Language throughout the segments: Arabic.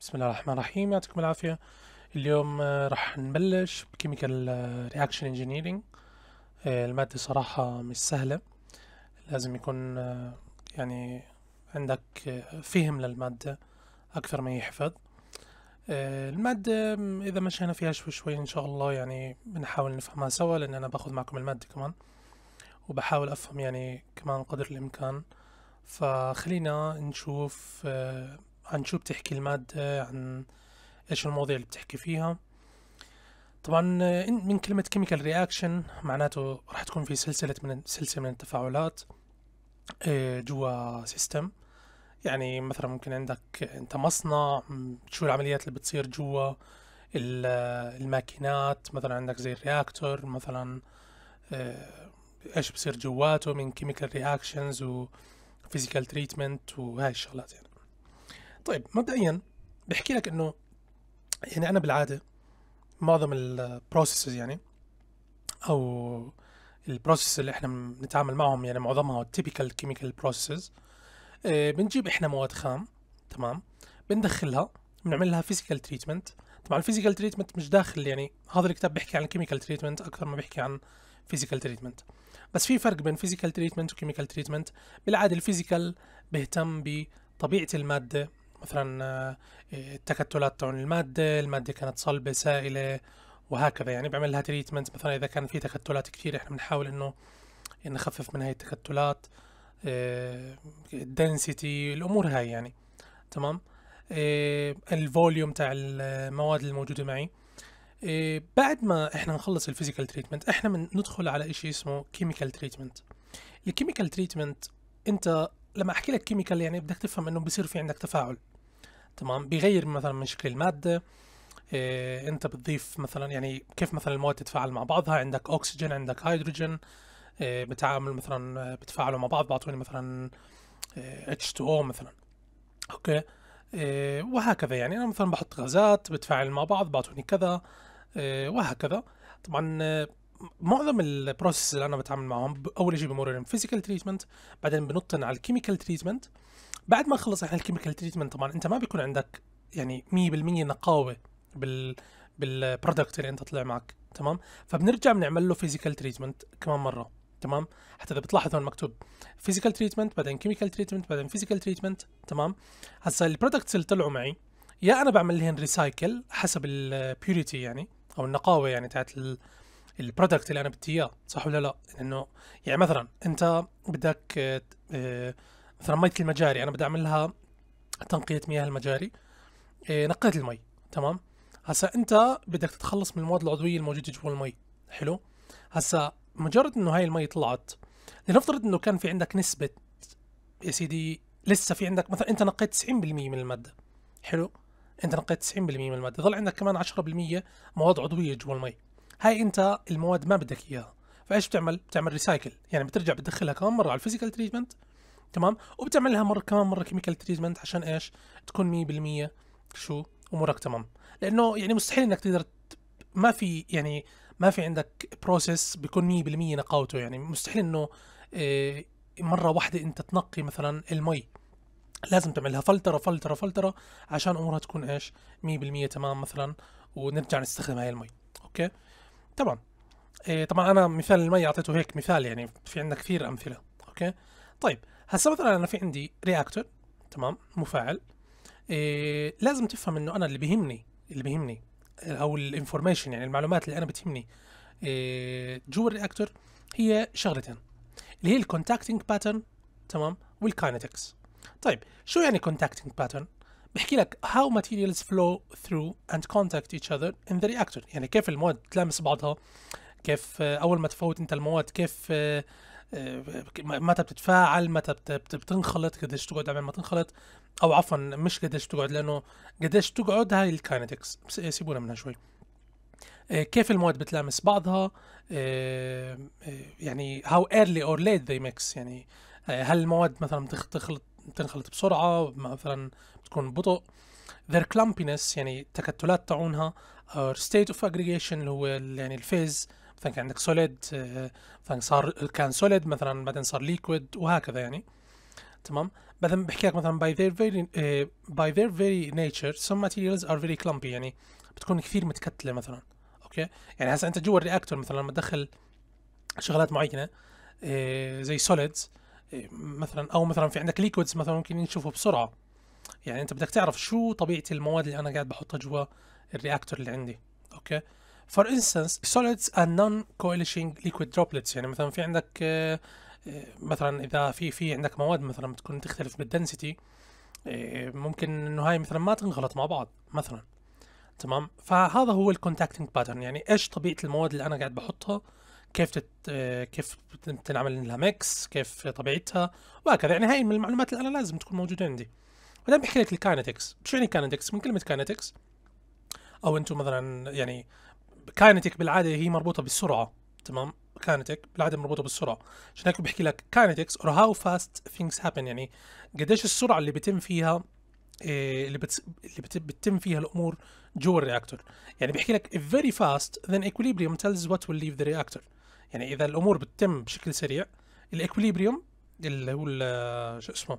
بسم الله الرحمن الرحيم يعطيكم العافية اليوم آه، راح نبلش بكيميكال رياكشن آه، انجينيرينج آه، المادة صراحة مش سهلة لازم يكون يعني عندك فهم للمادة أكثر ما يحفظ المادة إذا مشينا فيها شوي شوي إن شاء الله يعني بنحاول نفهمها سوا لأن أنا باخذ معكم المادة كمان وبحاول أفهم يعني كمان قدر الإمكان فخلينا نشوف عن شو بتحكي المادة عن ايش المواضيع اللي بتحكي فيها طبعا من كلمة كيميكال رياكشن معناته راح تكون في سلسلة من سلسلة من التفاعلات آه، جوا سيستم يعني مثلا ممكن عندك انت مصنع شو العمليات اللي بتصير جوا الماكينات مثلا عندك زي الرياكتور مثلا آه، ايش بصير جواته من كيميكال رياكشنز وفيزيكال تريتمنت وهاي الشغلات يعني طيب مبدئيا بحكي لك انه يعني انا بالعاده معظم البروسيسز يعني او البروسيس اللي احنا بنتعامل معهم يعني معظمها التيبيكال كيميكال بروسيسز بنجيب احنا مواد خام تمام بندخلها بنعمل لها فيزيكال تريتمنت طبعا الفيزيكال تريتمنت مش داخل يعني هذا الكتاب بيحكي عن كيميكال تريتمنت اكثر ما بيحكي عن فيزيكال تريتمنت بس في فرق بين فيزيكال تريتمنت وكيميكال تريتمنت بالعاده الفيزيكال بيهتم بطبيعه الماده مثلا آه، التكتلات تاعون المادة المادة كانت صلبة سائلة وهكذا يعني بعمل لها تريتمنت مثلا إذا كان في تكتلات كثير إحنا بنحاول إنه نخفف من هاي التكتلات الدنسيتي آه، الأمور هاي يعني تمام آه، الفوليوم تاع المواد الموجودة معي بعد ما احنا نخلص الفيزيكال تريتمنت احنا بندخل على شيء اسمه كيميكال تريتمنت الكيميكال تريتمنت انت لما احكي لك كيميكال يعني بدك تفهم انه بصير في عندك تفاعل تمام بيغير مثلا من شكل الماده إيه انت بتضيف مثلا يعني كيف مثلا المواد تتفاعل مع بعضها عندك اكسجين عندك هيدروجين إيه بتعامل مثلا آه، بتفاعلوا مع بعض بعطوني مثلا اتش 2 او مثلا اوكي إيه وهكذا يعني انا مثلا بحط غازات بتفاعل مع بعض بعطوني كذا إيه وهكذا طبعا آه، معظم البروسيس اللي انا بتعامل معهم اول شيء بمرر فيزيكال تريتمنت بعدين بنطن على الكيميكال تريتمنت بعد ما خلص احنا الكيميكال تريتمنت طبعا انت ما بيكون عندك يعني 100% نقاوه بال بالبرودكت اللي انت طلع معك تمام فبنرجع بنعمل له فيزيكال تريتمنت كمان مره تمام حتى اذا بتلاحظ هون مكتوب فيزيكال تريتمنت بعدين كيميكال تريتمنت بعدين فيزيكال تريتمنت تمام هسا البرودكتس اللي طلعوا معي يا انا بعمل لهن ريسايكل حسب البيوريتي يعني او النقاوه يعني تاعت البرودكت اللي انا بدي اياه صح ولا لا؟ لانه يعني مثلا انت بدك آه، مثلا ميه المجاري انا بدي اعمل لها تنقيه مياه المجاري إيه نقيت المي تمام هسا انت بدك تتخلص من المواد العضويه الموجوده جوا المي حلو هسا مجرد انه هاي المي طلعت لنفترض انه كان في عندك نسبه يا سيدي لسه في عندك مثلا انت نقيت 90% من الماده حلو انت نقيت 90% من الماده ضل عندك كمان 10% مواد عضويه جوا المي هاي انت المواد ما بدك اياها فايش بتعمل بتعمل ريسايكل يعني بترجع بتدخلها كمان مره على الفيزيكال تريتمنت تمام وبتعمل لها مره كمان مره كيميكال تريتمنت عشان ايش تكون 100% شو امورك تمام لانه يعني مستحيل انك تقدر ما في يعني ما في عندك بروسيس بيكون 100% نقاوته يعني مستحيل انه آه، مره واحده انت تنقي مثلا المي لازم تعملها فلتره فلتره فلتره عشان امورها تكون ايش 100% تمام مثلا ونرجع نستخدم هاي المي اوكي طبعا آه، طبعا انا مثال المي اعطيته هيك مثال يعني في عندنا كثير امثله اوكي طيب هسه مثلا انا في عندي رياكتور تمام مفاعل إيه لازم تفهم انه انا اللي بيهمني اللي بيهمني او الانفورميشن يعني المعلومات اللي انا بتهمني إيه جوا الرياكتور هي شغلتين اللي هي الكونتاكتنج باترن تمام والكاينتكس طيب شو يعني كونتاكتنج باترن بحكي لك how materials flow through and contact each other in the reactor يعني كيف المواد تلامس بعضها كيف اول ما تفوت انت المواد كيف متى بتتفاعل متى بتنخلط قديش تقعد على ما تنخلط او عفوا مش قديش تقعد لانه قديش تقعد هاي الكاينتكس إيه، سيبونا منها شوي إيه، كيف المواد بتلامس بعضها إيه، يعني هاو ايرلي اور ليت ذي ميكس يعني هل المواد مثلا بتخلط بتنخلط بسرعة مثلا بتكون ببطء their clumpiness يعني التكتلات تاعونها or state of aggregation اللي هو يعني الفيز فانك عندك سوليد فانك آه، صار كان سوليد مثلا بعدين صار ليكويد وهكذا يعني تمام بعدين بحكي لك مثلا باي their very uh, by their very nature some materials are very clumpy يعني بتكون كثير متكتله مثلا اوكي يعني هسا انت جوا الرياكتور مثلا لما تدخل شغلات معينه آه، زي سوليدز مثلا او مثلا في عندك ليكويدز مثلا ممكن نشوفه بسرعه يعني انت بدك تعرف شو طبيعه المواد اللي انا قاعد بحطها جوا الرياكتور اللي عندي اوكي فور انستنس solids and non coalescing liquid droplets يعني مثلا في عندك آه، آه، مثلا اذا في في عندك مواد مثلا بتكون تختلف بالدنسيتي آه، ممكن انه هاي مثلا ما تنخلط مع بعض مثلا تمام فهذا هو الكونتاكتنج باترن يعني ايش طبيعه المواد اللي انا قاعد بحطها كيف تت... كيف تنعمل لها ميكس كيف طبيعتها وهكذا يعني هاي من المعلومات اللي انا لازم تكون موجوده عندي بعدين بحكي لك الكاينتكس شو يعني كاينتكس من كلمه كاينتكس او انتم مثلا يعني كاينتك بالعاده هي مربوطه بالسرعه تمام كاينتك بالعاده مربوطه بالسرعه عشان هيك بحكي لك كاينتكس اور هاو فاست ثينجز هابن يعني قديش السرعه اللي بتم فيها إيه، اللي بت... اللي بتتم فيها الامور جوا الرياكتور يعني بيحكي لك if very fast then equilibrium tells what will leave the reactor يعني اذا الامور بتتم بشكل سريع الاكوليبريوم اللي هو شو اسمه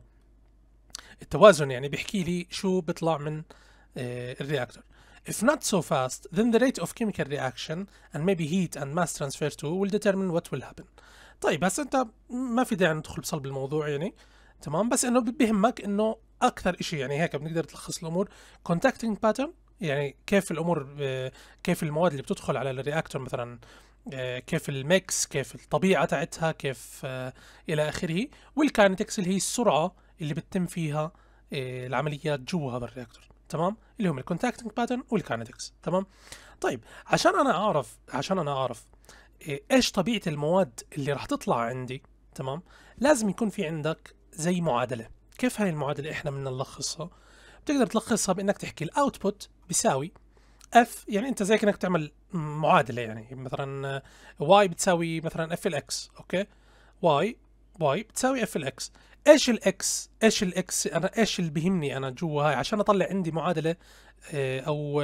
التوازن يعني بيحكي لي شو بيطلع من إيه، الرياكتور If not so fast, then the rate of chemical reaction and maybe heat and mass transfer too will determine what will happen. طيب هسه انت ما في داعي ندخل بصلب الموضوع يعني تمام بس انه بيهمك انه اكثر شيء يعني هيك بنقدر تلخص الامور contacting pattern يعني كيف الامور كيف المواد اللي بتدخل على الرياكتور مثلا كيف الميكس كيف الطبيعه تاعتها كيف الى اخره والكاينتكس اللي هي السرعه اللي بتتم فيها إيه، العمليات جوا هذا الرياكتور تمام اللي هم الكونتاكتنج باترن والكاينتكس تمام طيب عشان انا اعرف عشان انا اعرف إيه، ايش طبيعه المواد اللي راح تطلع عندي تمام لازم يكون في عندك زي معادله كيف هاي المعادله احنا بدنا نلخصها بتقدر تلخصها بانك تحكي الاوتبوت بيساوي اف يعني انت زي كانك تعمل معادله يعني مثلا واي بتساوي مثلا اف الاكس اوكي واي واي بتساوي اف الاكس ايش الاكس ايش الاكس انا ايش اللي بيهمني انا جوا هاي عشان اطلع عندي معادله آه، او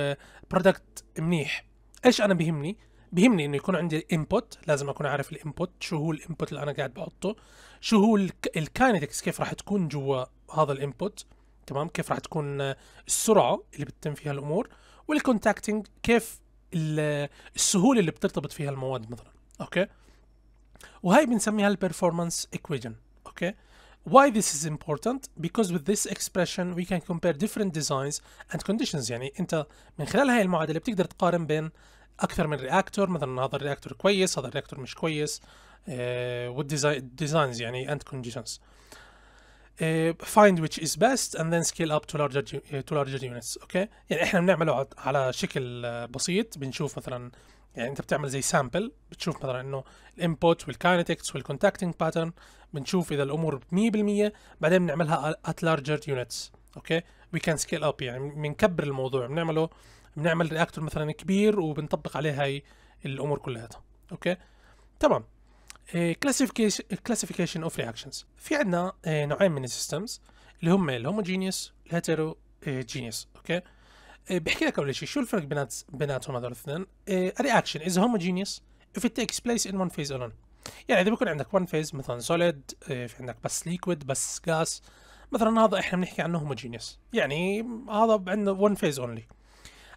برودكت آه، منيح ايش انا بيهمني بيهمني انه يكون عندي انبوت لازم اكون عارف الانبوت شو هو الانبوت اللي انا قاعد بحطه شو هو الكاينتكس كيف راح تكون جوا هذا الانبوت تمام كيف راح تكون آه، السرعه اللي بتتم فيها الامور والكونتاكتنج كيف السهوله اللي بترتبط فيها المواد مثلا اوكي وهي بنسميها performance equation اوكي okay? Why this is important? Because with this expression we can compare different designs and conditions يعني انت من خلال هاي المعادلة بتقدر تقارن بين اكثر من reactor مثلا هذا الرياكتور كويس هذا الرياكتور مش كويس uh, designs يعني and conditions uh, find which is best and then scale up to larger uh, to larger units اوكي okay? يعني احنا بنعمله على شكل بسيط بنشوف مثلا يعني انت بتعمل زي سامبل بتشوف مثلا انه الانبوت والكاينتكس والكونتاكتنج باترن بنشوف اذا الامور 100% بعدين بنعملها ات لارجر يونتس اوكي وي كان سكيل اب يعني بنكبر الموضوع بنعمله بنعمل رياكتور مثلا كبير وبنطبق عليه هاي الامور كلها اوكي تمام كلاسيفيكيشن اوف رياكشنز في عندنا إيه، نوعين من السيستمز اللي هم الهوموجينيوس الهيترو جينيوس اوكي بحكي لك اول شيء شو الفرق بينات بيناتهم هذول الاثنين الرياكشن از هوموجينيوس if it takes place in one phase alone يعني اذا بيكون عندك one phase مثلا solid في عندك بس liquid بس gas مثلا هذا احنا بنحكي عنه homogeneous يعني هذا عندنا one phase only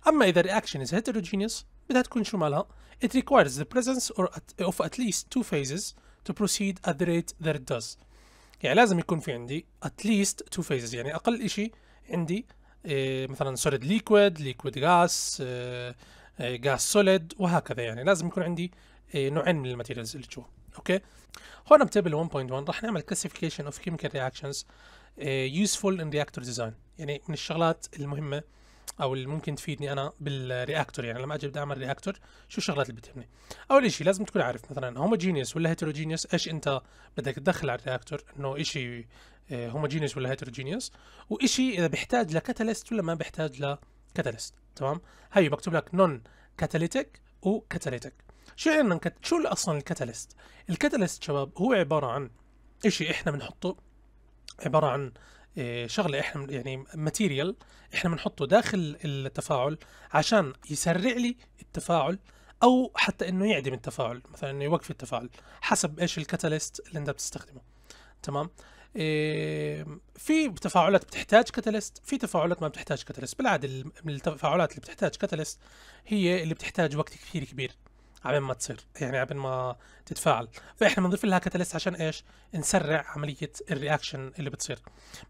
اما اذا reaction is heterogeneous بدها تكون شو مالها it requires the presence or at, of at least two phases to proceed at the rate that it does يعني لازم يكون في عندي at least two phases يعني اقل شيء عندي إيه، مثلا سوليد ليكويد ليكويد غاز غاز سوليد وهكذا يعني لازم يكون عندي إيه، نوعين من الماتيريالز اللي جوا اوكي هون بتابل 1.1 راح نعمل كلاسيفيكيشن اوف كيميكال رياكشنز يوسفول ان رياكتور ديزاين يعني من الشغلات المهمه او اللي ممكن تفيدني انا بالرياكتور يعني لما اجي بدي اعمل رياكتور شو الشغلات اللي بتهمني اول شيء لازم تكون عارف مثلا هوموجينيوس ولا هيتروجينيوس ايش انت بدك تدخل على الرياكتور انه شيء هوموجينيوس آه، ولا هيتروجينيوس وإشي اذا بيحتاج لكاتاليست ولا ما بيحتاج لكاتاليست تمام هي بكتب لك نون كاتاليتيك وكاتاليتيك شو يعني كت... شو اصلا الكاتاليست الكاتاليست شباب هو عباره عن إشي احنا بنحطه عباره عن آه، شغله احنا يعني ماتيريال احنا بنحطه داخل التفاعل عشان يسرع لي التفاعل او حتى انه يعدم التفاعل مثلا انه يوقف التفاعل حسب ايش الكاتاليست اللي انت بتستخدمه تمام إيه، في تفاعلات بتحتاج كاتاليست في تفاعلات ما بتحتاج كاتاليست بالعاده من التفاعلات اللي بتحتاج كاتاليست هي اللي بتحتاج وقت كثير كبير عبين ما تصير يعني عبين ما تتفاعل فاحنا بنضيف لها كاتاليست عشان ايش نسرع عمليه الرياكشن اللي بتصير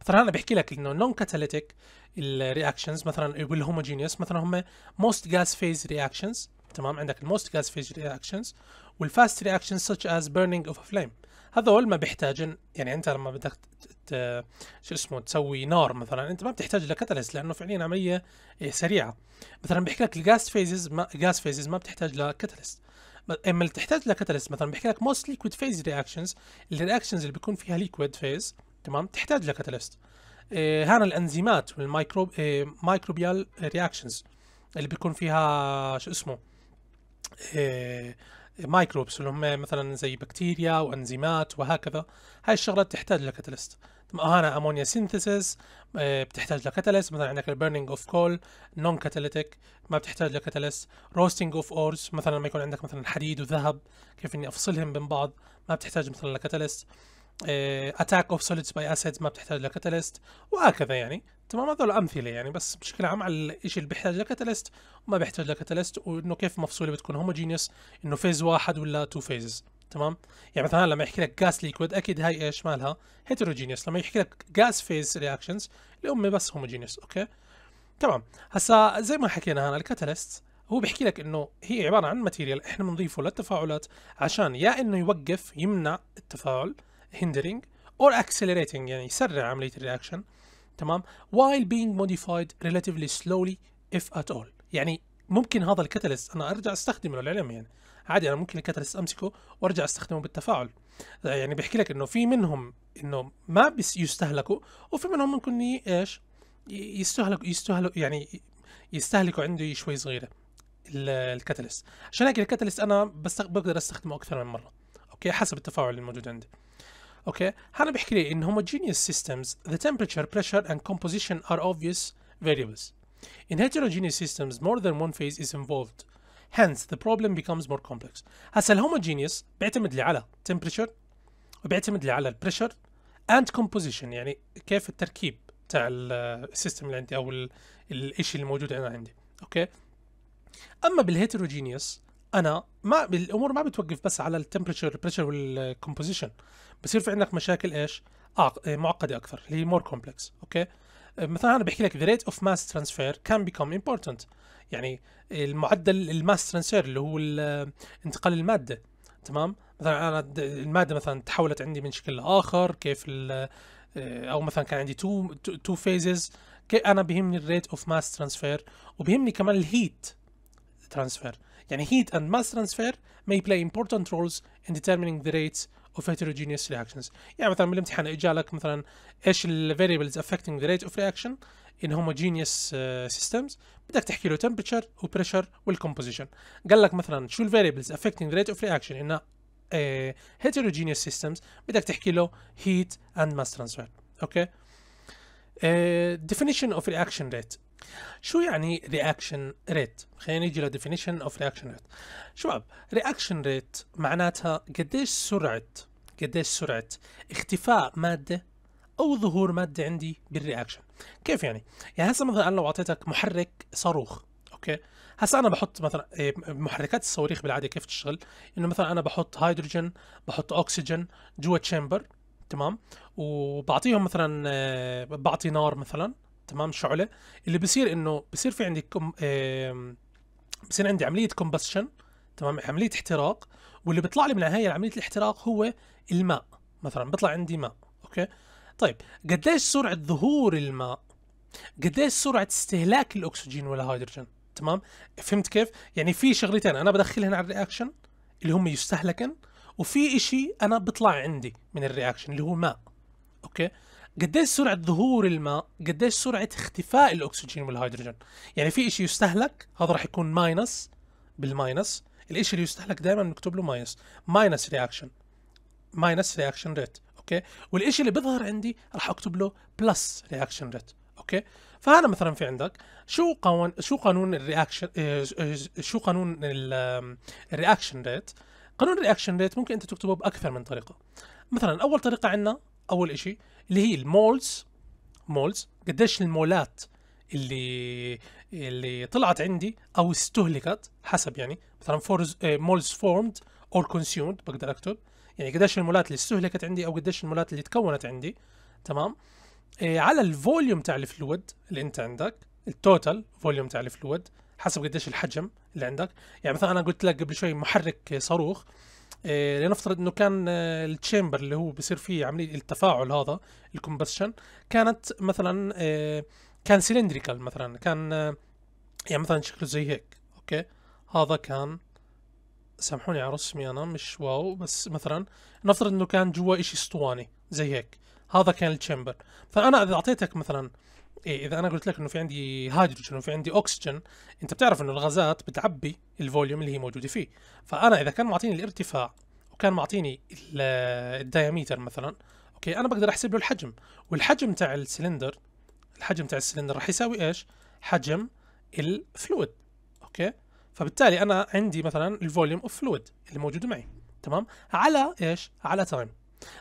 مثلا انا بحكي لك انه نون كاتاليتيك الرياكشنز مثلا والهوموجينيوس مثلا هم موست جاز فيز رياكشنز تمام عندك الموست جاز فيز رياكشنز والفاست رياكشنز such as burning of a flame هذول ما بيحتاجن يعني انت لما بدك شو اسمه تسوي نار مثلا انت ما بتحتاج لكاتاليست لانه فعليا عمليه إيه، سريعه مثلا بيحكي لك الجاس فيزز ما جاس فيزز ما بتحتاج لكاتاليست اما إيه، اللي بتحتاج لكاتاليست مثلا بيحكي لك موست ليكويد فيز رياكشنز الرياكشنز اللي بيكون فيها ليكويد فيز تمام تحتاج لكاتاليست إيه هنا الانزيمات والمايكرو إيه مايكروبيال رياكشنز اللي بيكون فيها شو اسمه إيه مايكروبس اللي هم مثلا زي بكتيريا وانزيمات وهكذا هاي الشغلات تحتاج لكاتاليست هنا امونيا سينثيسيس آه، بتحتاج لكاتاليست مثلا عندك البيرنينج اوف كول نون كاتاليتيك ما بتحتاج لكاتاليست روستنج اوف اورز مثلا لما يكون عندك مثلا حديد وذهب كيف اني افصلهم من بعض ما بتحتاج مثلا لكاتاليست اتاك اوف سوليدز باي اسيدز ما بتحتاج لكاتاليست وهكذا يعني تمام هذول امثله يعني بس بشكل عام على الشيء اللي بيحتاج لكاتاليست وما بيحتاج لكاتاليست وانه كيف مفصوله بتكون هوموجينيوس انه فيز واحد ولا تو فيزز تمام يعني مثلا لما يحكي لك جاس ليكويد اكيد هاي ايش مالها هيتروجينيوس لما يحكي لك جاس فيز رياكشنز اللي هم بس هوموجينيوس اوكي تمام هسا زي ما حكينا هنا الكاتاليست هو بيحكي لك انه هي عباره عن ماتيريال احنا بنضيفه للتفاعلات عشان يا انه يوقف يمنع التفاعل هندرينج اور اكسلريتنج يعني يسرع عمليه الرياكشن تمام while being modified relatively slowly if at all يعني ممكن هذا الكاتاليست انا ارجع استخدمه للعلم يعني عادي انا ممكن الكاتاليست امسكه وارجع استخدمه بالتفاعل يعني بحكي لك انه في منهم انه ما بس يستهلكوا وفي منهم ممكن ايش يستهلك يستهلك يعني يستهلكوا عندي شوي صغيره الكاتاليست عشان هيك الكاتاليست انا بقدر استخدمه اكثر من مره اوكي حسب التفاعل الموجود عندي اوكي هلا بيحكي لي ان homogeneous systems the temperature pressure and composition are obvious variables in heterogeneous systems more than one phase is involved hence the problem becomes more complex هسا homogeneous بيعتمد لي على temperature وبيعتمد لي على pressure and composition يعني كيف التركيب تاع السيستم اللي عندي او الشيء اللي موجود انا عندي اوكي اما بالهيتروجينيوس انا ما الامور ما بتوقف بس على التمبريتشر البريشر والكومبوزيشن بصير في عندك مشاكل ايش؟ آه معقده اكثر اللي هي مور كومبلكس اوكي إيه، مثلا انا بحكي لك the rate of mass transfer can become important يعني المعدل الماس ترانسفير اللي هو انتقال الماده تمام مثلا انا الماده مثلا تحولت عندي من شكل لاخر كيف إيه، او مثلا كان عندي تو تو فيزز انا بيهمني الريت اوف ماس ترانسفير وبيهمني كمان الهيت ترانسفير يعني heat and mass transfer may play important roles in determining the rates of heterogeneous reactions يعني مثلا بالامتحان اجالك مثلا ايش ال variables affecting the rate of reaction in homogeneous uh, systems بدك تحكي له temperature و pressure وال composition قال لك مثلا شو ال variables affecting the rate of reaction in uh, heterogeneous systems بدك تحكي له heat and mass transfer اوكي okay? uh, definition of reaction rate شو يعني رياكشن ريت؟ خلينا نيجي لديفينيشن اوف رياكشن ريت. شباب رياكشن ريت معناتها قديش سرعة قديش سرعة اختفاء مادة او ظهور مادة عندي بالرياكشن. كيف يعني؟ يعني هسه مثلا انا لو اعطيتك محرك صاروخ اوكي؟ هسا انا بحط مثلا إيه، محركات الصواريخ بالعاده كيف تشتغل؟ انه مثلا انا بحط هيدروجين، بحط اكسجين جوا تشامبر تمام؟ وبعطيهم مثلا إيه، بعطي نار مثلا تمام شعله اللي بصير انه بصير في عندي كم آه بصير عندي عمليه كومبشن تمام عمليه احتراق واللي بيطلع لي من هاي عمليه الاحتراق هو الماء مثلا بيطلع عندي ماء اوكي طيب قديش سرعه ظهور الماء قديش سرعه استهلاك الاكسجين والهيدروجين تمام فهمت كيف يعني في شغلتين انا بدخلهن على الرياكشن اللي هم يستهلكن وفي إشي انا بطلع عندي من الرياكشن اللي هو ماء اوكي قديش سرعه ظهور الماء قديش سرعه اختفاء الاكسجين والهيدروجين يعني في شيء يستهلك هذا راح يكون ماينس بالماينس الشيء اللي يستهلك دائما بنكتب له ماينس ماينس رياكشن ماينس رياكشن ريت اوكي والشيء اللي بيظهر عندي راح اكتب له بلس رياكشن ريت اوكي فهنا مثلا في عندك شو قانون شو قانون الرياكشن آه، شو قانون الرياكشن ريت قانون الرياكشن ريت ممكن انت تكتبه باكثر من طريقه مثلا اول طريقه عندنا اول شيء اللي هي المولز مولز قديش المولات اللي اللي طلعت عندي او استهلكت حسب يعني مثلا فورز آه، مولز فورمد اور كونسيومد بقدر اكتب يعني قديش المولات اللي استهلكت عندي او قديش المولات اللي تكونت عندي تمام إيه على الفوليوم تاع الفلويد اللي انت عندك التوتال فوليوم تاع الفلويد حسب قديش الحجم اللي عندك يعني مثلا انا قلت لك قبل شوي محرك صاروخ آه، لنفترض انه كان آه، التشامبر اللي هو بصير فيه عمليه التفاعل هذا الكومبشن كانت مثلا آه، كان سيلندريكال مثلا كان يعني مثلا شكله زي هيك اوكي هذا كان سامحوني على رسمي انا مش واو بس مثلا نفترض انه كان جوا اشي اسطواني زي هيك هذا كان التشامبر فانا اذا اعطيتك مثلا إيه اذا انا قلت لك انه في عندي هيدروجين وفي عندي اكسجين انت بتعرف انه الغازات بتعبي الفوليوم اللي هي موجوده فيه فانا اذا كان معطيني الارتفاع وكان معطيني الدايميتر مثلا اوكي انا بقدر احسب له الحجم والحجم تاع السلندر الحجم تاع السلندر راح يساوي ايش حجم الفلويد اوكي فبالتالي انا عندي مثلا الفوليوم اوف فلويد اللي موجود معي تمام على ايش على تايم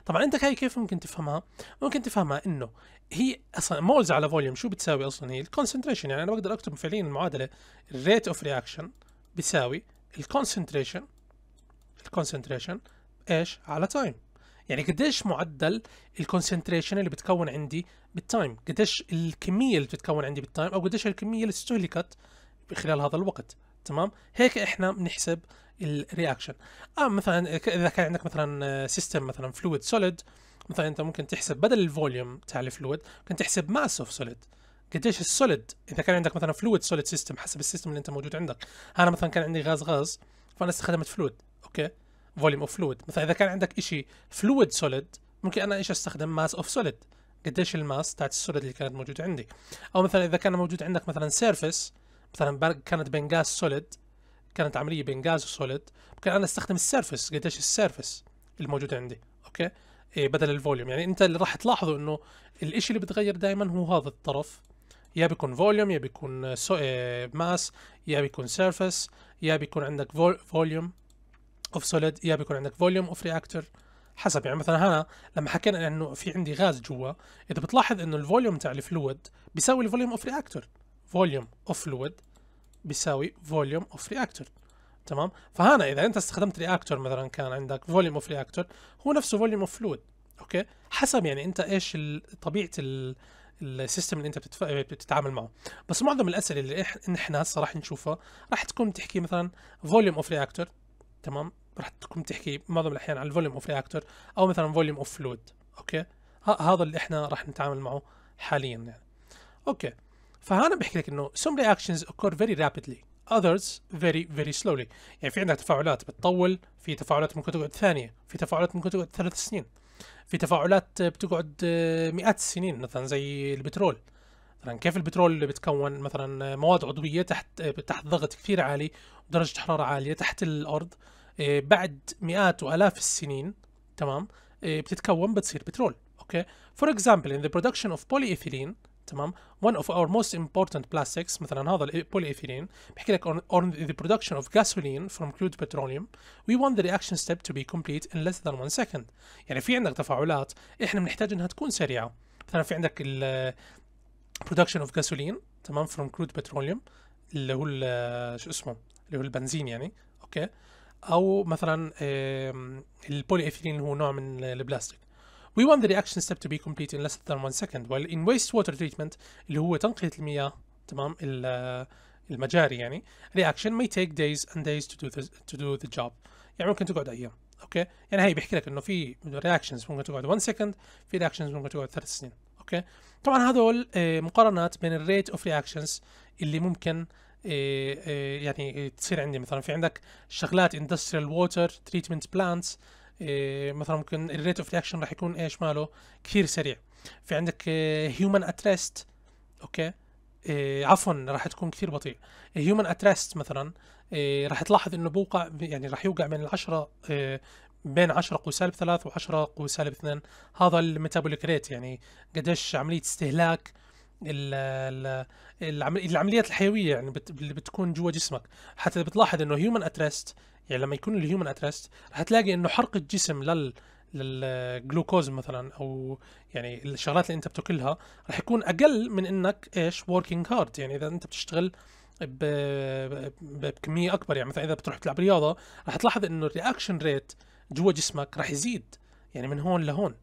طبعا انت كيف ممكن تفهمها ممكن تفهمها انه هي اصلا مولز على فوليوم شو بتساوي اصلا هي الكونسنتريشن يعني انا بقدر اكتب فعليا المعادله الريت اوف رياكشن بيساوي الكونسنتريشن الكونسنتريشن ايش على تايم يعني قديش معدل الكونسنتريشن اللي بتكون عندي بالتايم قديش الكميه اللي بتتكون عندي بالتايم او قديش الكميه اللي استهلكت خلال هذا الوقت تمام هيك احنا بنحسب الرياكشن اه مثلا اذا كان عندك مثلا سيستم مثلا فلويد سوليد مثلا انت ممكن تحسب بدل الفوليوم تاع الفلويد ممكن تحسب ماس اوف سوليد قديش السوليد اذا كان عندك مثلا فلويد سوليد سيستم حسب السيستم اللي انت موجود عندك انا مثلا كان عندي غاز غاز فانا استخدمت فلويد اوكي فوليوم اوف فلويد مثلا اذا كان عندك شيء فلويد سوليد ممكن انا ايش استخدم ماس اوف سوليد قديش الماس تاعت السوليد اللي كانت موجوده عندي او مثلا اذا كان موجود عندك مثلا سيرفيس مثلا كانت بين غاز سوليد كانت عمليه بين غاز وسوليد ممكن انا استخدم السيرفيس قديش السيرفيس الموجود عندي اوكي إيه، بدل الفوليوم يعني انت اللي راح تلاحظه انه الاشي اللي بتغير دائما هو هذا الطرف يا بيكون فوليوم يا بيكون إيه، ماس يا بيكون سيرفيس يا بيكون عندك فوليوم اوف سوليد يا بيكون عندك فوليوم اوف رياكتور حسب يعني مثلا هنا لما حكينا انه في عندي غاز جوا اذا بتلاحظ انه الفوليوم تاع الفلويد بيساوي الفوليوم اوف رياكتور فوليوم اوف فلويد بيساوي فوليوم اوف رياكتور تمام فهنا اذا انت استخدمت رياكتور مثلا كان عندك فوليوم اوف رياكتور هو نفسه فوليوم اوف فلويد اوكي حسب يعني انت ايش طبيعه السيستم اللي انت بتتف... بتتعامل معه بس معظم الاسئله اللي احنا هسه راح نشوفها راح تكون تحكي مثلا فوليوم اوف رياكتور تمام راح تكون تحكي معظم الاحيان على الفوليوم اوف رياكتور او مثلا فوليوم اوف فلويد اوكي هذا اللي احنا راح نتعامل معه حاليا يعني اوكي فهنا بحكي لك انه some reactions occur very rapidly others very very slowly يعني في عندك تفاعلات بتطول في تفاعلات ممكن تقعد ثانية في تفاعلات ممكن تقعد ثلاث سنين في تفاعلات بتقعد آه، مئات السنين مثلا زي البترول مثلا كيف البترول اللي بتكون مثلا مواد عضوية تحت آه، تحت ضغط كثير عالي ودرجة حرارة عالية تحت الأرض آه، بعد مئات وآلاف السنين تمام بتتكون بتصير بترول اوكي فور اكزامبل in the production of polyethylene تمام one of our most important plastics مثلا هذا البوليإيثيلين بحكي لك on, on the production of gasoline from crude petroleum we want the reaction step to be complete in less than one second يعني في عندك تفاعلات احنا بنحتاج انها تكون سريعه مثلا في عندك ال production of gasoline تمام from crude petroleum اللي هو شو اسمه اللي هو البنزين يعني اوكي او مثلا البولي ايثيلين هو نوع من البلاستيك We want the reaction step to be complete in less than one second while in wastewater treatment اللي هو تنقية المياه تمام المجاري يعني reaction may take days and days to do, the, to do the job يعني ممكن تقعد أيام اوكي يعني هي بيحكي لك انه في رياكشنز ممكن تقعد 1 سكند في رياكشنز ممكن تقعد 3 سنين اوكي طبعا هذول آه، مقارنات بين الريت اوف رياكشنز اللي ممكن آه، آه، يعني تصير عندي مثلا في عندك شغلات اندستريال ووتر تريتمنت بلانتس إيه مثلا ممكن الريت اوف رياكشن راح يكون ايش ماله كثير سريع في عندك هيومن إيه، اتريست اوكي إيه عفوا راح تكون كثير بطيء هيومن إيه، اتريست مثلا إيه راح تلاحظ انه بوقع يعني راح يوقع من العشرة إيه بين 10 قوس سالب 3 و10 قوس سالب 2 هذا الميتابوليك ريت يعني قديش عمليه استهلاك العمليات الحيويه يعني اللي بتكون جوا جسمك حتى بتلاحظ انه هيومن اتريست يعني لما يكون الهيومن اترست رح تلاقي انه حرق الجسم لل للجلوكوز مثلا او يعني الشغلات اللي انت بتاكلها رح يكون اقل من انك ايش وركينج هارد يعني اذا انت بتشتغل بكميه اكبر يعني مثلا اذا بتروح تلعب رياضه رح تلاحظ انه الرياكشن ريت جوا جسمك رح يزيد يعني من هون لهون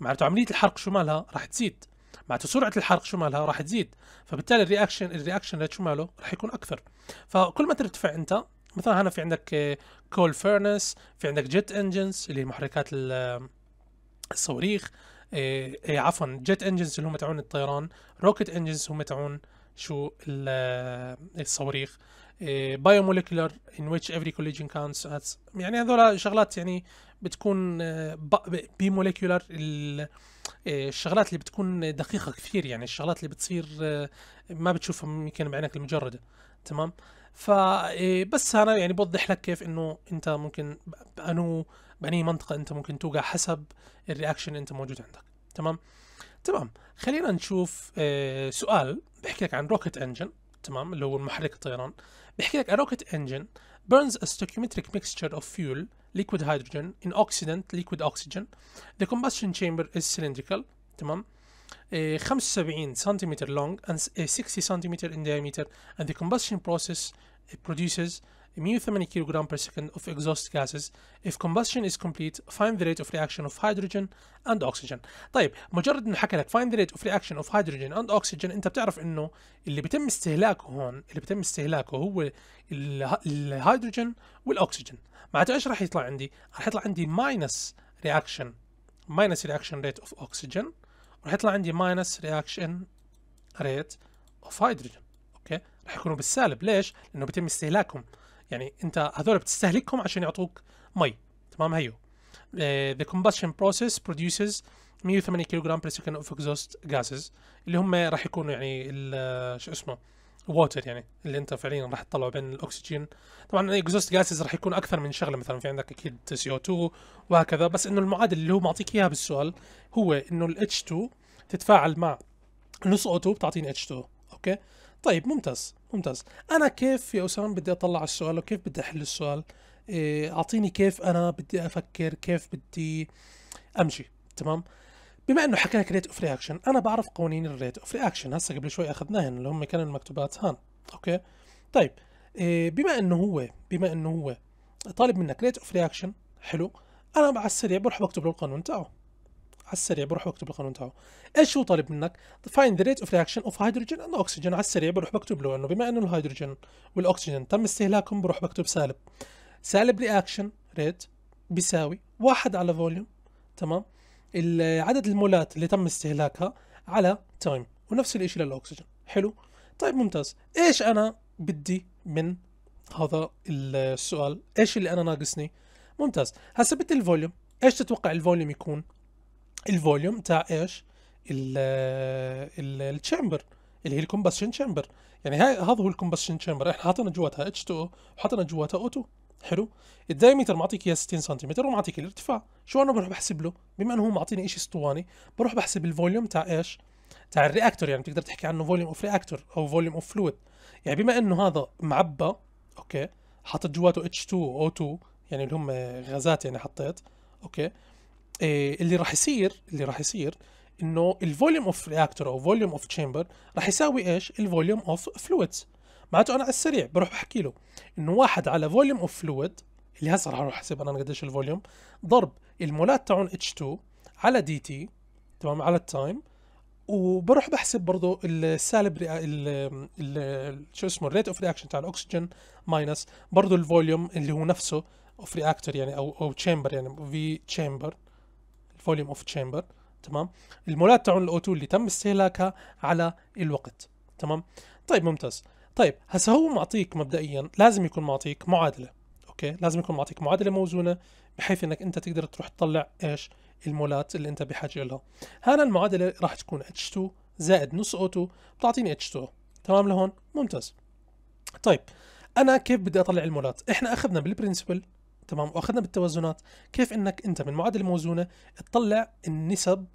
معناته عمليه الحرق شو مالها رح تزيد معناته سرعه الحرق شو مالها رح تزيد فبالتالي الرياكشن الرياكشن ريت شو ماله رح يكون اكثر فكل ما ترتفع انت مثلا هنا في عندك كول آه، فيرنس في عندك جيت انجنز اللي هي محركات الصواريخ آه، إيه، عفوا جيت انجنز اللي هم تاعون الطيران روكت انجنز هم تاعون شو آه، الصواريخ موليكولر ان ويتش افري كوليجن كاونتس يعني هذول شغلات يعني بتكون بي موليكولر الشغلات اللي بتكون دقيقه كثير يعني الشغلات اللي بتصير ما بتشوفها يمكن بعينك المجرده تمام فبس إيه، انا يعني بوضح لك كيف انه انت ممكن بانو باني منطقه انت ممكن توقع حسب الرياكشن انت موجود عندك تمام تمام خلينا نشوف إيه، سؤال بحكي لك عن روكت انجن تمام اللي هو محرك الطيران بحكي لك روكت انجن بيرنز burns a stoichiometric mixture of fuel liquid hydrogen in oxidant liquid oxygen the combustion chamber is cylindrical تمام uh, 75 centimeter long and 60 centimeter in diameter and the combustion process produces mu 80 kg per second of exhaust gases if combustion is complete find the rate of reaction of hydrogen and oxygen طيب مجرد انه حكى لك find the rate of reaction of hydrogen and oxygen انت بتعرف انه اللي بتم استهلاكه هون اللي بتم استهلاكه هو الهيدروجين والاكسجين معناته ايش راح يطلع عندي راح يطلع عندي minus reaction minus reaction rate of oxygen راح يطلع عندي ماينس رياكشن ريت اوف هيدروجين اوكي راح يكونوا بالسالب ليش؟ لانه بيتم استهلاكهم يعني انت هذول بتستهلكهم عشان يعطوك مي تمام هيو آه، the combustion process produces 108 كيلوغرام per second of exhaust gases اللي هم راح يكونوا يعني شو اسمه ووتر يعني اللي انت فعليا راح تطلعه بين الاكسجين طبعا الاكزوست جاسز راح يكون اكثر من شغله مثلا في عندك اكيد سي او 2 وهكذا بس انه المعادله اللي هو معطيك اياها بالسؤال هو انه الاتش 2 تتفاعل مع نص او 2 بتعطيني اتش 2 اوكي طيب ممتاز ممتاز انا كيف يا اسامه بدي اطلع على السؤال وكيف بدي احل السؤال إيه، اعطيني كيف انا بدي افكر كيف بدي امشي تمام بما انه حكى لك ريت اوف رياكشن انا بعرف قوانين الريت اوف رياكشن هسه قبل شوي اخذناهن اللي هم كانوا المكتوبات هان اوكي طيب إيه، بما انه هو بما انه هو طالب منك ريت اوف رياكشن حلو انا على السريع بروح بكتب له القانون تاعه على السريع بروح بكتب القانون تاعه ايش هو طالب منك فاين ذا ريت اوف رياكشن اوف هيدروجين اند اوكسجين على السريع بروح بكتب له انه بما انه الهيدروجين والاكسجين تم استهلاكهم بروح بكتب سالب سالب رياكشن ريت بيساوي واحد على فوليوم تمام عدد المولات اللي تم استهلاكها على تايم ونفس الشيء للاكسجين حلو طيب ممتاز ايش انا بدي من هذا السؤال ايش اللي انا ناقصني ممتاز هسه بدي الفوليوم ايش تتوقع الفوليوم يكون الفوليوم تاع ايش التشامبر اللي هي الكومبشن تشامبر يعني هاي هذا هو الكومبشن تشامبر احنا حاطين جواتها اتش 2 او وحاطين جواتها او 2 حلو الدايمتر معطيك اياه 60 سنتيمتر ومعطيك الارتفاع شو انا بروح بحسب له بما انه هو معطيني شيء اسطواني بروح بحسب الفوليوم تاع ايش تاع الرياكتور يعني بتقدر تحكي عنه فوليوم اوف رياكتور او فوليوم اوف فلويد يعني بما انه هذا معبى اوكي حاطط جواته h 2 او 2 يعني اللي هم غازات يعني حطيت اوكي إيه اللي راح يصير اللي راح يصير انه الفوليوم اوف رياكتور او فوليوم اوف تشامبر راح يساوي ايش الفوليوم اوف فلويدز معناته انا على السريع بروح بحكي له انه واحد على فوليوم اوف فلويد اللي هسه رح اروح احسب انا قديش الفوليوم ضرب المولات تاعون اتش 2 على دي تي تمام على التايم وبروح بحسب برضه السالب ريق... ال... ال... شو اسمه الريت اوف رياكشن تاع الاكسجين ماينس برضه الفوليوم اللي هو نفسه اوف رياكتور يعني او او تشامبر يعني في تشامبر الفوليوم اوف تشامبر تمام المولات تاعون الاو 2 اللي تم استهلاكها على الوقت تمام طيب ممتاز طيب هسا هو معطيك مبدئيا لازم يكون معطيك معادله اوكي لازم يكون معطيك معادله موزونه بحيث انك انت تقدر تروح تطلع ايش المولات اللي انت بحاجه لها هنا المعادله راح تكون H2 زائد نص O2 بتعطيني H2 تمام لهون ممتاز طيب انا كيف بدي اطلع المولات احنا اخذنا بالبرنسبل تمام واخذنا بالتوازنات كيف انك انت من معادله موزونه تطلع النسب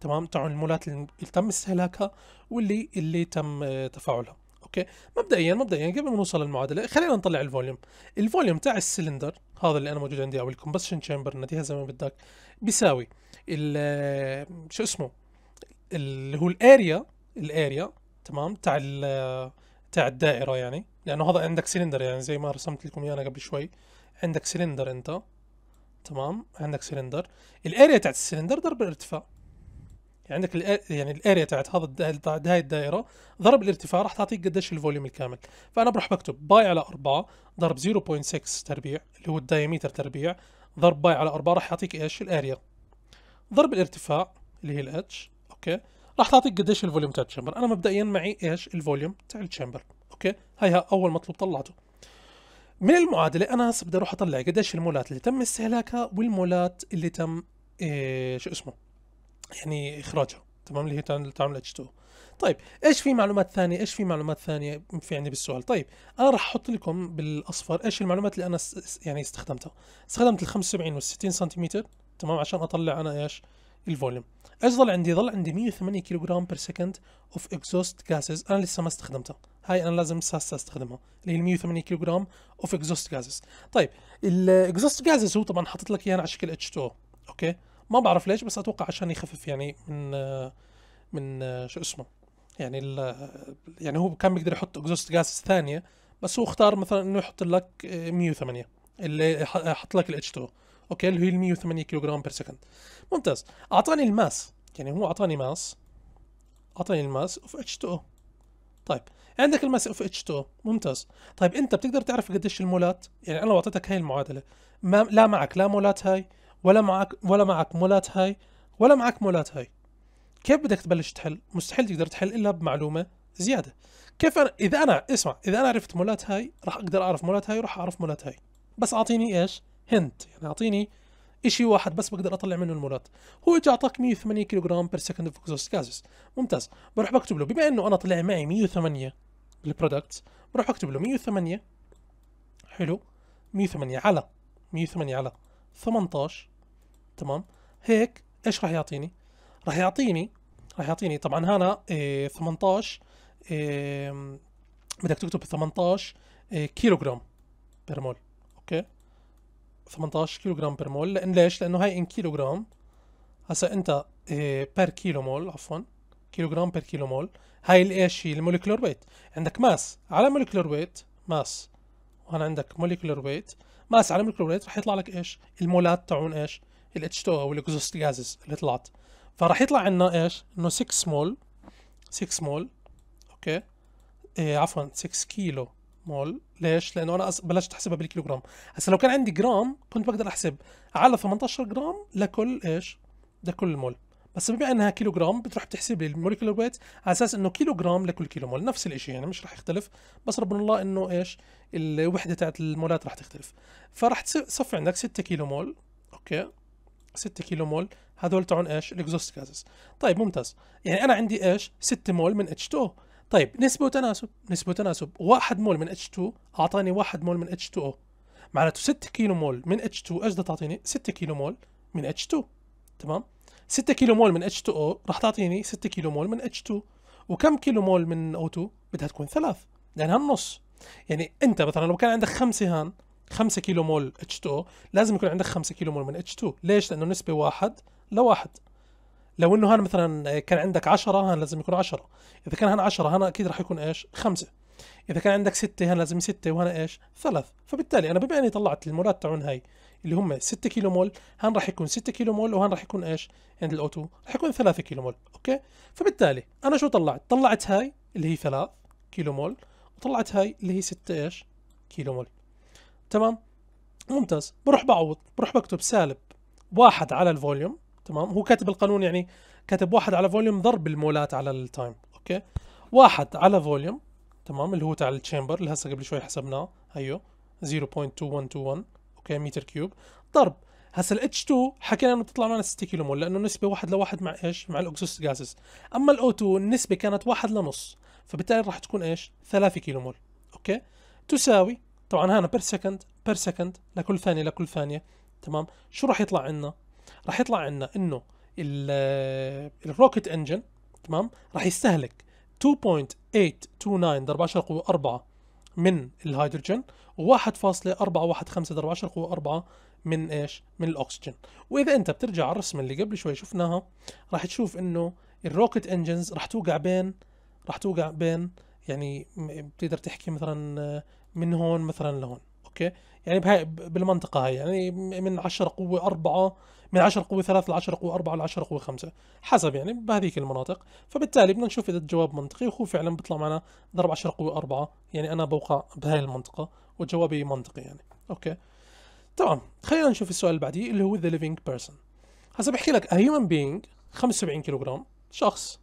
تمام تاع المولات اللي تم استهلاكها واللي اللي تم آه، تفاعلها اوكي مبدئيا مبدئيا قبل ما نوصل للمعادله خلينا نطلع الفوليوم الفوليوم تاع السلندر هذا اللي انا موجود عندي او الكومبشن تشامبر نديها زي ما بدك بيساوي شو اسمه اللي هو الاريا الاريا تمام تاع تاع الدائره يعني لانه هذا عندك سلندر يعني زي ما رسمت لكم اياه قبل شوي عندك سلندر انت تمام عندك سلندر الاريا تاعت السلندر ضرب الارتفاع يعني عندك يعني الاريا تاعت هذا هاي الدائره ضرب الارتفاع راح تعطيك قديش الفوليوم الكامل فانا بروح بكتب باي على 4 ضرب 0.6 تربيع اللي هو الدايمتر تربيع ضرب باي على 4 راح يعطيك ايش الاريا ضرب الارتفاع اللي هي الاتش اوكي راح تعطيك قديش الفوليوم تاع الشامبر انا مبدئيا معي ايش الفوليوم تاع الشامبر اوكي هاي اول مطلوب طلعته من المعادله انا هسه بدي اروح اطلع قديش المولات اللي تم استهلاكها والمولات اللي تم إيه شو اسمه يعني اخراجها تمام اللي هي تعمل اتش 2 طيب ايش في معلومات ثانيه ايش في معلومات ثانيه في عندي بالسؤال طيب انا راح احط لكم بالاصفر ايش المعلومات اللي انا يعني استخدمتها استخدمت ال 75 وال 60 سنتيمتر تمام عشان اطلع انا ايش الفوليوم ايش ظل عندي ظل عندي 108 كيلو جرام بير سكند اوف اكزوست جاسز انا لسه ما استخدمتها هاي انا لازم هسه استخدمها اللي هي 108 كيلو جرام اوف اكزوست جاسز طيب الاكزوست جاسز هو طبعا حاطط لك اياها على شكل اتش 2 اوكي ما بعرف ليش بس اتوقع عشان يخفف يعني من من شو اسمه يعني يعني هو كان بيقدر يحط اكزوست جاز ثانيه بس هو اختار مثلا انه يحط لك 108 اللي حط لك الاتش 2 اوكي اللي هي ال 108 كيلو جرام بير سكند ممتاز اعطاني الماس يعني هو اعطاني ماس اعطاني الماس اوف اتش 2 طيب عندك الماس اوف اتش 2 ممتاز طيب انت بتقدر تعرف قديش المولات يعني انا لو اعطيتك هاي المعادله ما لا معك لا مولات هاي ولا معك ولا معك مولات هاي ولا معك مولات هاي كيف بدك تبلش تحل مستحيل تقدر تحل الا بمعلومه زياده كيف أنا اذا انا اسمع اذا انا عرفت مولات هاي راح اقدر اعرف مولات هاي وراح اعرف مولات هاي بس اعطيني ايش هنت يعني اعطيني شيء واحد بس بقدر اطلع منه المولات هو اجى اعطاك 108 كيلو جرام بير سكند اوف اكزوست كازس ممتاز بروح بكتب له بما انه انا طلع معي 108 بالبرودكت بروح بكتب له 108 حلو 108 على 108 على 18 تمام هيك ايش راح يعطيني راح يعطيني راح يعطيني طبعا هنا إيه 18 إيه بدك تكتب 18 إيه كيلو جرام بير مول اوكي 18 كيلو جرام بير مول لان ليش لانه هاي ان كيلو جرام هسا انت إيه بير كيلو مول عفوا كيلو جرام بير كيلو مول هاي الايش هي الموليكولر ويت عندك ماس على موليكولر ويت ماس وهنا عندك موليكولر ويت ماس على موليكولر ويت رح يطلع لك ايش المولات تاعون ايش الاتش 2 او الاكزوست جازز اللي طلعت فراح يطلع عندنا ايش انه 6 مول 6 مول اوكي إيه عفوا 6 كيلو مول ليش لانه انا بلشت احسبها بالكيلوغرام هسا لو كان عندي جرام كنت بقدر احسب على 18 جرام لكل ايش لكل مول بس بما انها كيلوغرام بتروح بتحسب لي الموليكولر ويت على اساس انه كيلوغرام لكل كيلو مول نفس الشيء يعني مش راح يختلف بس ربنا الله انه ايش الوحده تاعت المولات راح تختلف فراح تصفي عندك 6 كيلو مول اوكي 6 كيلو مول هذول تاعون ايش الاكزوست غازز طيب ممتاز يعني انا عندي ايش 6 مول من H2O طيب نسبة وتناسب نسبة وتناسب 1 مول من H2 اعطاني 1 مول من H2O معناته 6 كيلو مول من H2 ايش بدها تعطيني 6 كيلو مول من H2 تمام 6 كيلو مول من H2O راح تعطيني 6 كيلو مول من H2 وكم كيلو مول من O2 بدها تكون ثلاث لانها يعني النص يعني انت مثلا لو كان عندك خمسه هان 5 كيلو مول H2O لازم يكون عندك 5 كيلو مول من H2 ليش لانه نسبه واحد لواحد لو انه هان مثلا كان عندك 10 هان لازم يكون 10 اذا كان هان 10 هان اكيد راح يكون ايش 5 اذا كان عندك 6 هان لازم 6 وهنا ايش 3 فبالتالي انا بما اني طلعت المولات تاعون هاي اللي هم 6 كيلو مول هان راح يكون 6 كيلو مول وهان راح يكون ايش عند الاو2 راح يكون 3 كيلو مول اوكي فبالتالي انا شو طلعت طلعت هاي اللي هي 3 كيلو مول وطلعت هاي اللي هي 6 ايش كيلو مول تمام ممتاز بروح بعوض بروح بكتب سالب واحد على الفوليوم تمام هو كاتب القانون يعني كاتب واحد على فوليوم ضرب المولات على التايم اوكي واحد على فوليوم تمام اللي هو تاع التشامبر اللي هسه قبل شوي حسبناه هيو أيوه، 0.2121 اوكي متر كيوب ضرب هسا h 2 حكينا انه بتطلع معنا 6 كيلو مول لانه نسبه واحد لواحد مع ايش؟ مع الاكسوست جازز. اما ال o 2 النسبه كانت واحد لنص فبالتالي راح تكون ايش؟ 3 كيلو مول اوكي تساوي طبعا هنا بير سكند بير سكند لكل ثانيه لكل ثانيه تمام شو راح يطلع عنا راح يطلع عنا انه الروكت انجن تمام راح يستهلك 2.829 ضرب 10 قوه 4 من الهيدروجين و1.415 ضرب 10 قوه 4 من ايش؟ من الاكسجين، واذا انت بترجع على الرسمه اللي قبل شوي شفناها راح تشوف انه الروكت انجنز راح توقع بين راح توقع بين يعني بتقدر تحكي مثلا من هون مثلا لهون اوكي يعني بهاي بالمنطقه هاي يعني من 10 قوه 4 من 10 قوه 3 ل 10 قوه 4 ل 10 قوه 5 حسب يعني بهذيك المناطق فبالتالي بدنا نشوف اذا الجواب منطقي وهو فعلا بيطلع معنا ضرب 10 قوه 4 يعني انا بوقع بهاي المنطقه وجوابي منطقي يعني اوكي تمام خلينا نشوف السؤال اللي بعديه اللي هو ذا ليفينج بيرسون هسا بحكي لك a human being 75 كيلوغرام شخص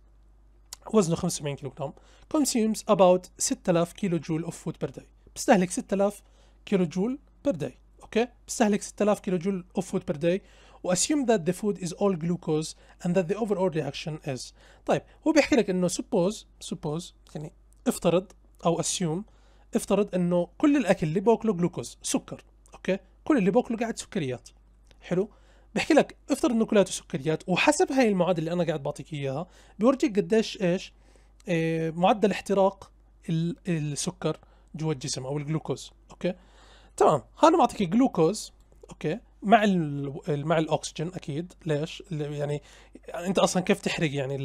وزنه 75 كيلوغرام consumes about 6000 كيلو جول اوف فود بير داي بستهلك 6000 كيلو جول بير داي اوكي بستهلك 6000 كيلو جول اوف فود بير داي واسيوم ذات ذا فود از اول جلوكوز اند ذات ذا اوفر اول رياكشن از طيب هو بيحكي لك انه سبوز سبوز يعني افترض او اسيوم افترض انه كل الاكل اللي باكله جلوكوز سكر اوكي كل اللي باكله قاعد سكريات حلو بحكي لك افترض انه كلياته سكريات وحسب هاي المعادله اللي انا قاعد بعطيك اياها بورجيك قديش ايش إيه معدل احتراق السكر جوا الجسم او الجلوكوز اوكي تمام هذا معطيك الجلوكوز اوكي مع مع الاكسجين اكيد ليش يعني انت اصلا كيف تحرق يعني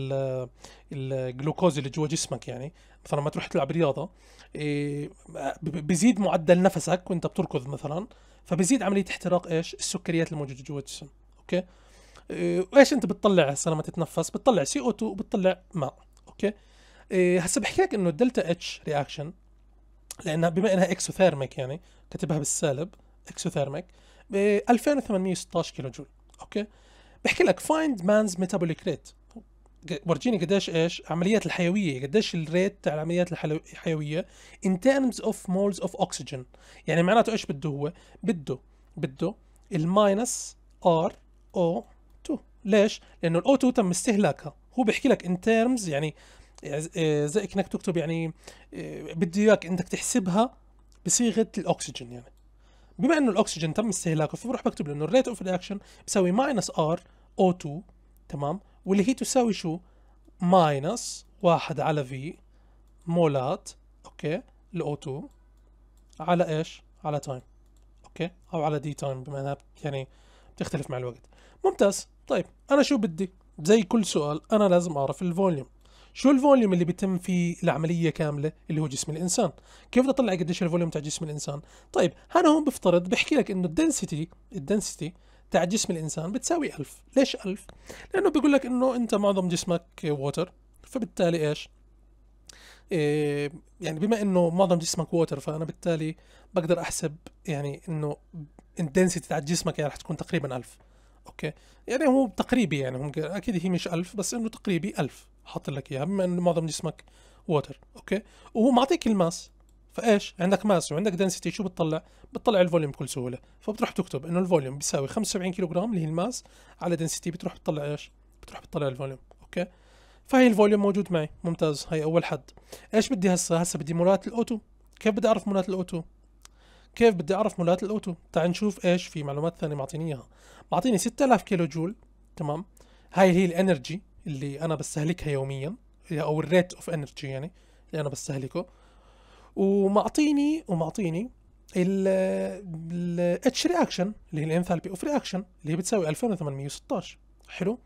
الجلوكوز اللي جوا جسمك يعني مثلا لما تروح تلعب رياضه إيه، بزيد معدل نفسك وانت بتركض مثلا فبزيد عمليه احتراق ايش السكريات الموجوده جوا الجسم اوكي وايش إيه، انت بتطلع هسه لما تتنفس بتطلع سي او 2 وبتطلع ماء اوكي إيه، هسه بحكي لك انه الدلتا اتش رياكشن لانها بما انها اكسوثيرميك يعني كاتبها بالسالب اكسوثيرميك ب 2816 كيلو جول اوكي بحكي لك فايند مانز ميتابوليك ريت ورجيني قديش ايش عمليات الحيويه قديش الريت تاع العمليات الحيويه in terms of moles of oxygen يعني معناته ايش بده هو بده بده الماينس ار او 2 ليش لانه الاو 2 تم استهلاكها هو بيحكي لك in terms يعني يعني، آه، زي انك تكتب يعني آه، بدي اياك انك تحسبها بصيغه الاكسجين يعني بما انه الاكسجين تم استهلاكه فبروح بكتب له انه الريت اوف رياكشن بيساوي ماينس ار او 2 تمام واللي هي تساوي شو ماينس واحد على في مولات اوكي الاو 2 على ايش على تايم اوكي او على دي تايم بما انها يعني بتختلف مع الوقت ممتاز طيب انا شو بدي زي كل سؤال انا لازم اعرف الفوليوم شو الفوليوم اللي بيتم في العمليه كامله اللي هو جسم الانسان كيف بدي اطلع قديش الفوليوم تاع جسم الانسان طيب انا هون بفترض بحكي لك انه الدنسيتي الدنسيتي تاع جسم الانسان بتساوي ألف ليش ألف لانه بيقول لك انه انت معظم جسمك ووتر فبالتالي ايش إيه يعني بما انه معظم جسمك ووتر فانا بالتالي بقدر احسب يعني انه الدنسيتي تاع جسمك يعني رح تكون تقريبا ألف اوكي يعني هو تقريبي يعني هم اكيد هي مش ألف بس انه تقريبي ألف حاط لك اياها بما انه معظم جسمك ووتر اوكي وهو معطيك الماس فايش عندك ماس وعندك دنسيتي شو بتطلع بتطلع الفوليوم بكل سهوله فبتروح تكتب انه الفوليوم بيساوي 75 كيلو جرام اللي هي الماس على دنسيتي بتروح بتطلع ايش بتروح بتطلع الفوليوم اوكي فهي الفوليوم موجود معي ممتاز هي اول حد ايش بدي هسه هسه بدي مولات الاوتو كيف بدي اعرف مولات الاوتو كيف بدي اعرف مولات الاوتو تعال نشوف ايش في معلومات ثانيه معطيني اياها معطيني 6000 كيلو جول تمام هاي هي الانرجي اللي انا بستهلكها يوميا او الريت اوف انرجي يعني اللي انا بستهلكه ومعطيني ومعطيني ال اتش رياكشن اللي هي الانثالبي اوف رياكشن اللي هي بتساوي 2816 حلو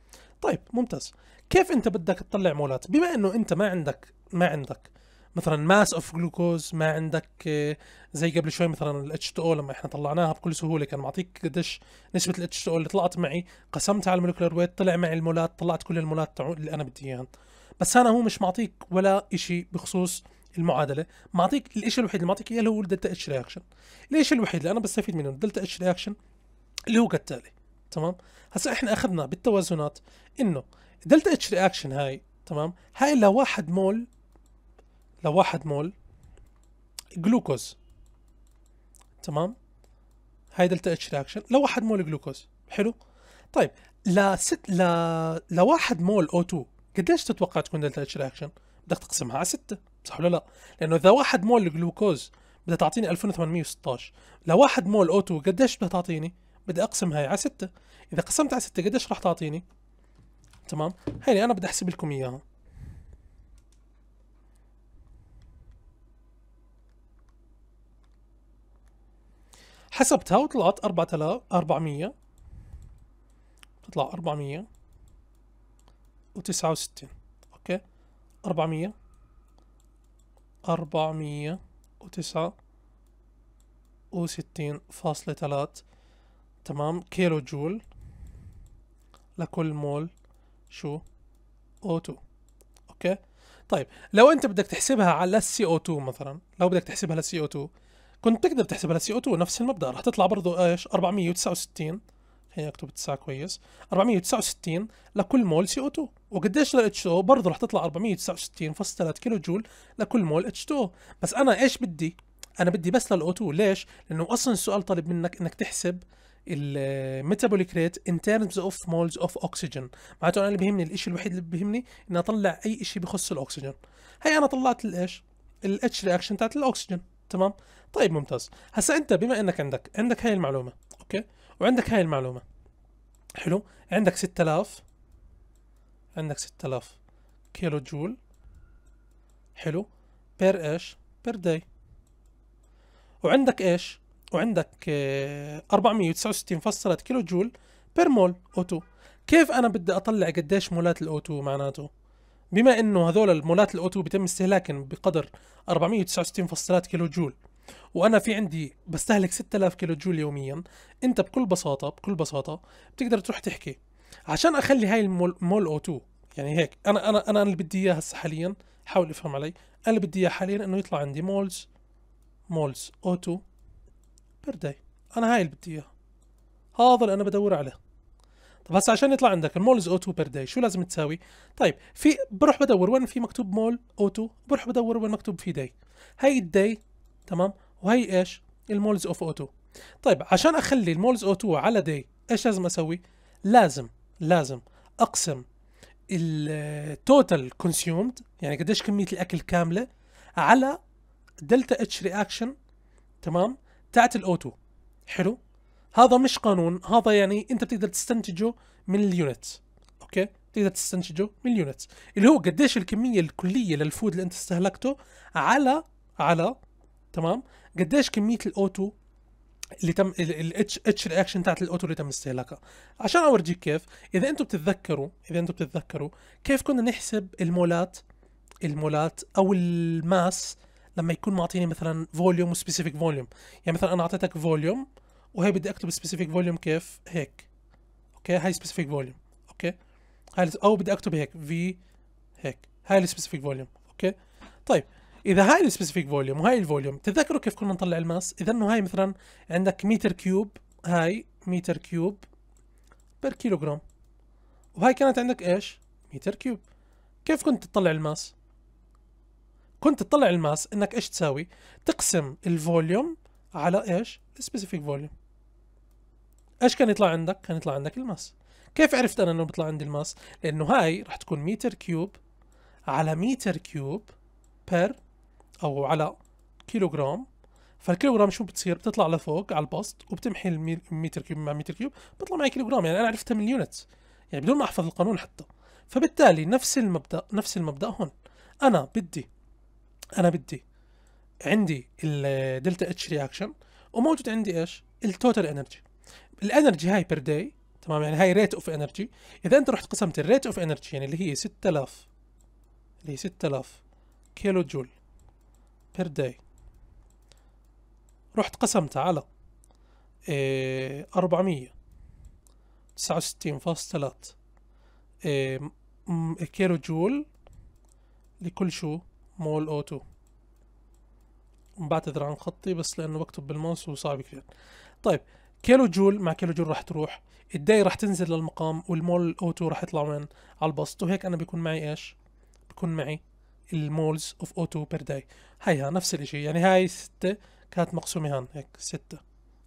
طيب ممتاز كيف انت بدك تطلع مولات بما انه انت ما عندك ما عندك مثلا ماس اوف جلوكوز ما عندك آه، زي قبل شوي مثلا الاتش تو او لما احنا طلعناها بكل سهوله كان معطيك قديش نسبه الاتش تو او اللي طلعت معي قسمتها على المولكيولر ويت طلع معي المولات طلعت كل المولات اللي انا بدي اياهم بس انا هو مش معطيك ولا شيء بخصوص المعادله معطيك الشيء الوحيد اللي معطيك اياه اللي هو الدلتا اتش رياكشن الشيء الوحيد اللي انا بستفيد منه الدلتا اتش رياكشن اللي هو كالتالي تمام هسا احنا اخذنا بالتوازنات انه دلتا اتش رياكشن هاي تمام هاي لواحد مول لواحد مول جلوكوز تمام هاي دلتا اتش رياكشن لواحد مول جلوكوز حلو طيب لست ل لواحد مول او 2 قديش تتوقع تكون دلتا اتش رياكشن؟ بدك تقسمها على 6 صح ولا لا؟ لانه اذا واحد مول جلوكوز بدها تعطيني 2816 لواحد مول او 2 قديش بدها تعطيني؟ بدي اقسم هاي على 6 اذا قسمت على 6 قديش راح تعطيني؟ تمام؟ هيني انا بدي احسب لكم اياها حسبتها وطلعت 4400 تطلع 469 اوكي 400 400 فاصلة تلات تمام كيلو جول لكل مول شو او 2 اوكي طيب لو انت بدك تحسبها علي السي او CO2 مثلا لو بدك تحسبها علي او CO2 كنت تقدر تحسب لسي او 2 نفس المبدا راح تطلع برضه ايش 469 خليني اكتب التسعة كويس 469 لكل مول سي او 2 وقديش لل H2O برضه رح تطلع 469.3 كيلو جول لكل مول اتش 2 بس انا ايش بدي؟ انا بدي بس للاو 2 ليش؟ لانه اصلا السؤال طالب منك انك تحسب الميتابوليك ريت ان تيرمز اوف مولز اوف اوكسجين معناته انا اللي بيهمني الشيء الوحيد اللي بيهمني اني اطلع اي شيء بخص الاكسجين هي انا طلعت الايش؟ الاتش رياكشن تاعت الاكسجين تمام طيب ممتاز هسا انت بما انك عندك عندك هاي المعلومه اوكي وعندك هاي المعلومه حلو عندك 6000 عندك 6000 كيلو جول حلو بير ايش بير داي وعندك ايش وعندك 469.3 آه، كيلو جول بير مول او 2 كيف انا بدي اطلع قديش مولات الاو 2 معناته بما انه هذول المولات الاوتو بيتم استهلاكهم بقدر 469.3 كيلو جول وانا في عندي بستهلك 6000 كيلو جول يوميا انت بكل بساطه بكل بساطه بتقدر تروح تحكي عشان اخلي هاي المول او 2 يعني هيك انا انا انا اللي بدي اياه هسه حاليا حاول افهم علي انا اللي بدي اياه حاليا انه يطلع عندي مولز مولز او 2 بير داي انا هاي اللي بدي اياه هذا اللي انا بدور عليه طب هسه عشان يطلع عندك المولز اوتو بير داي شو لازم تساوي طيب في بروح بدور وين في مكتوب مول اوتو بروح بدور وين مكتوب في داي هي الداي تمام وهي ايش المولز اوف اوتو طيب عشان اخلي المولز اوتو على داي ايش لازم اسوي لازم لازم اقسم التوتال كونسيومد يعني قديش كميه الاكل كامله على دلتا اتش رياكشن تمام تاعت الاوتو حلو هذا مش قانون هذا يعني انت بتقدر تستنتجه من اليونت اوكي تقدر تستنتجه من اليونت اللي هو قديش الكميه الكليه للفود اللي انت استهلكته على على تمام قديش كميه الاوتو اللي تم الاتش اتش رياكشن تاعت الاوتو اللي تم استهلاكها عشان اورجيك كيف اذا انتم بتتذكروا اذا انتم بتتذكروا كيف كنا نحسب المولات المولات او الماس لما يكون معطيني مثلا فوليوم وسبيسيفيك فوليوم يعني مثلا انا اعطيتك فوليوم وهي بدي اكتب سبيسيفيك فوليوم كيف هيك اوكي هاي سبيسيفيك فوليوم اوكي هاي او بدي اكتب هيك في هيك هاي السبيسيفيك فوليوم اوكي طيب اذا هاي السبيسيفيك فوليوم وهاي الفوليوم تتذكروا كيف كنا نطلع الماس اذا انه هاي مثلا عندك متر كيوب هاي متر كيوب بير كيلوغرام وهاي كانت عندك ايش متر كيوب كيف كنت تطلع الماس كنت تطلع الماس انك ايش تساوي تقسم الفوليوم على ايش السبيسيفيك فوليوم ايش كان يطلع عندك؟ كان يطلع عندك الماس كيف عرفت انا انه بيطلع عندي الماس؟ لانه هاي رح تكون متر كيوب على متر كيوب بير او على كيلوغرام فالكيلوغرام شو بتصير؟ بتطلع لفوق على البسط وبتمحي المتر كيوب مع متر كيوب بيطلع معي كيلوغرام يعني انا عرفتها من اليونتس يعني بدون ما احفظ القانون حتى فبالتالي نفس المبدا نفس المبدا هون انا بدي انا بدي عندي الدلتا اتش رياكشن وموجود عندي ايش؟ التوتال انرجي الانرجي هاي بير داي تمام يعني هاي ريت اوف انرجي اذا انت رحت قسمت الريت اوف انرجي يعني اللي هي 6000 اللي هي 6000 كيلو جول بير داي رحت قسمتها على آه، أربعمية تسعة وستين كيلو جول آه، لكل شو مول أو تو بعتذر عن خطي بس لأنه بكتب بالماوس وصعب كثير طيب كيلو جول مع كيلو جول راح تروح الداي راح تنزل للمقام والمول او 2 راح يطلع وين على البسط وهيك انا بيكون معي ايش بيكون معي المولز اوف او 2 بير داي هيها نفس الاشي يعني هاي ستة كانت مقسومه هان هيك ستة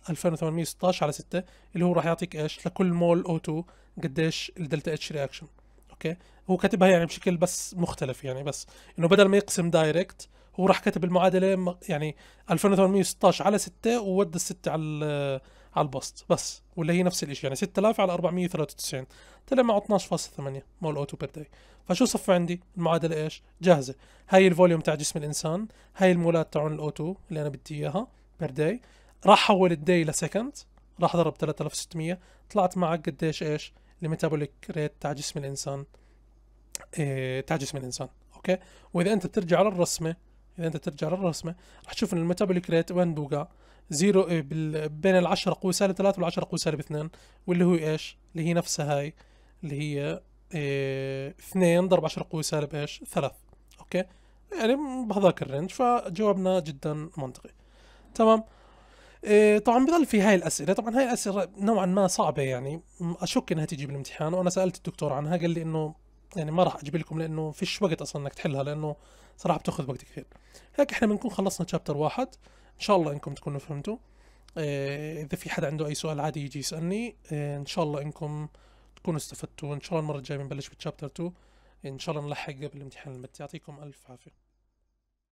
2816 على ستة اللي هو راح يعطيك ايش لكل مول او 2 قديش الدلتا اتش رياكشن اوكي هو كاتبها يعني بشكل بس مختلف يعني بس انه بدل ما يقسم دايركت هو راح كاتب المعادله يعني 2816 على ستة وودى الستة على على البسط بس واللي هي نفس الشيء يعني 6000 على 493 طلع معه 12.8 مول اوتو بير داي فشو صف عندي المعادله ايش جاهزه هاي الفوليوم تاع جسم الانسان هاي المولات تاعون الاوتو اللي انا بدي اياها بير داي راح حول الداي لسكند راح ضرب 3600 طلعت معك قديش ايش الميتابوليك ريت تاع جسم الانسان إيه تاع جسم الانسان اوكي واذا انت بترجع للرسمه اذا انت بترجع للرسمه راح تشوف ان الميتابوليك ريت وين بوقع زيرو إيه، بين العشرة قوة سالب 3 والعشرة قوة سالب 2 واللي هو ايش اللي هي نفسها هاي اللي هي إيه 2 ضرب 10 قوة سالب ايش 3 اوكي يعني بهذاك الرينج فجوابنا جدا منطقي تمام إيه طبعا بضل في هاي الاسئله طبعا هاي الاسئله نوعا ما صعبه يعني اشك انها تيجي بالامتحان وانا سالت الدكتور عنها قال لي انه يعني ما راح اجيب لكم لانه فيش وقت اصلا انك تحلها لانه صراحه بتاخذ وقت كثير هيك احنا بنكون خلصنا شابتر واحد ان شاء الله انكم تكونوا فهمتوا إيه، اذا في حد عنده اي سؤال عادي يجي يسالني إيه، ان شاء الله انكم تكونوا استفدتوا ان شاء الله المره الجايه بنبلش بالشابتر 2 ان شاء الله نلحق قبل الامتحان المد يعطيكم الف عافيه